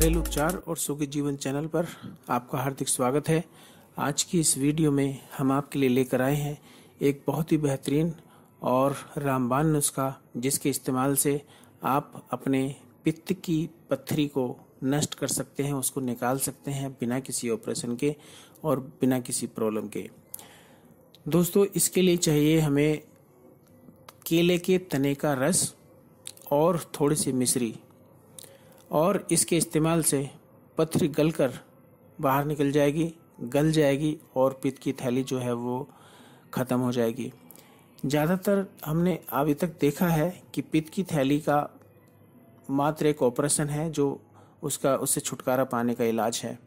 घरेलू उपचार और सुखी जीवन चैनल पर आपका हार्दिक स्वागत है आज की इस वीडियो में हम आपके लिए लेकर आए हैं एक बहुत ही बेहतरीन और रामबान नुस्खा जिसके इस्तेमाल से आप अपने पित्त की पत्थरी को नष्ट कर सकते हैं उसको निकाल सकते हैं बिना किसी ऑपरेशन के और बिना किसी प्रॉब्लम के दोस्तों इसके लिए चाहिए हमें केले के तने का रस और थोड़ी सी मिश्री और इसके इस्तेमाल से पथरी गल कर बाहर निकल जाएगी गल जाएगी और पित्त की थैली जो है वो ख़त्म हो जाएगी ज़्यादातर हमने अभी तक देखा है कि पित्त की थैली का मात्र एक ऑपरेशन है जो उसका उससे छुटकारा पाने का इलाज है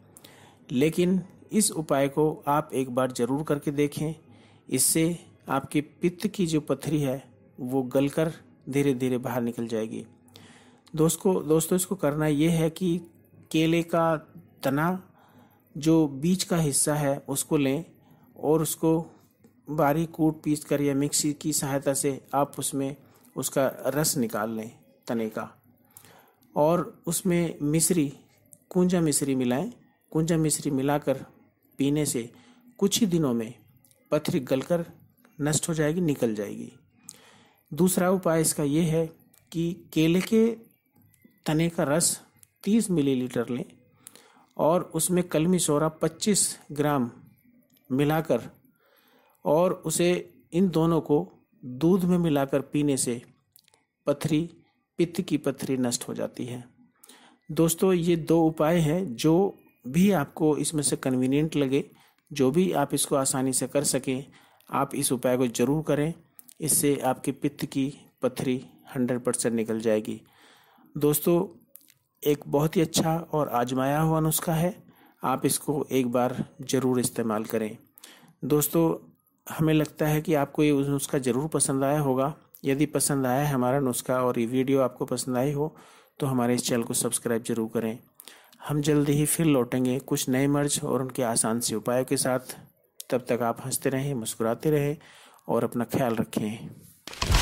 लेकिन इस उपाय को आप एक बार ज़रूर करके देखें इससे आपकी पित्त की जो पथरी है वो गलकर धीरे धीरे बाहर निकल जाएगी दोस्त को दोस्तों इसको करना ये है कि केले का तना जो बीज का हिस्सा है उसको लें और उसको बारीक कूट पीस कर या मिक्सी की सहायता से आप उसमें उसका रस निकाल लें तने का और उसमें मिश्री कुंजा मिश्री मिलाएं कुंजा मिश्री मिलाकर पीने से कुछ ही दिनों में पथरी गलकर नष्ट हो जाएगी निकल जाएगी दूसरा उपाय इसका ये है कि केले के तने का रस 30 मिलीलीटर लें और उसमें कलमी सोरा 25 ग्राम मिलाकर और उसे इन दोनों को दूध में मिलाकर पीने से पथरी पित्त की पथरी नष्ट हो जाती है दोस्तों ये दो उपाय हैं जो भी आपको इसमें से कन्वीनियंट लगे जो भी आप इसको आसानी से कर सकें आप इस उपाय को ज़रूर करें इससे आपकी पित्त की पथरी 100 परसेंट निकल जाएगी दोस्तों एक बहुत ही अच्छा और आजमाया हुआ नुस्खा है आप इसको एक बार ज़रूर इस्तेमाल करें दोस्तों हमें लगता है कि आपको ये नुस्खा ज़रूर पसंद आया होगा यदि पसंद आया है हमारा नुस्खा और ये वीडियो आपको पसंद आई हो तो हमारे इस चैनल को सब्सक्राइब जरूर करें हम जल्द ही फिर लौटेंगे कुछ नए मर्ज और उनके आसान से उपायों के साथ तब तक आप हंसते रहें मुस्कुराते रहें और अपना ख्याल रखें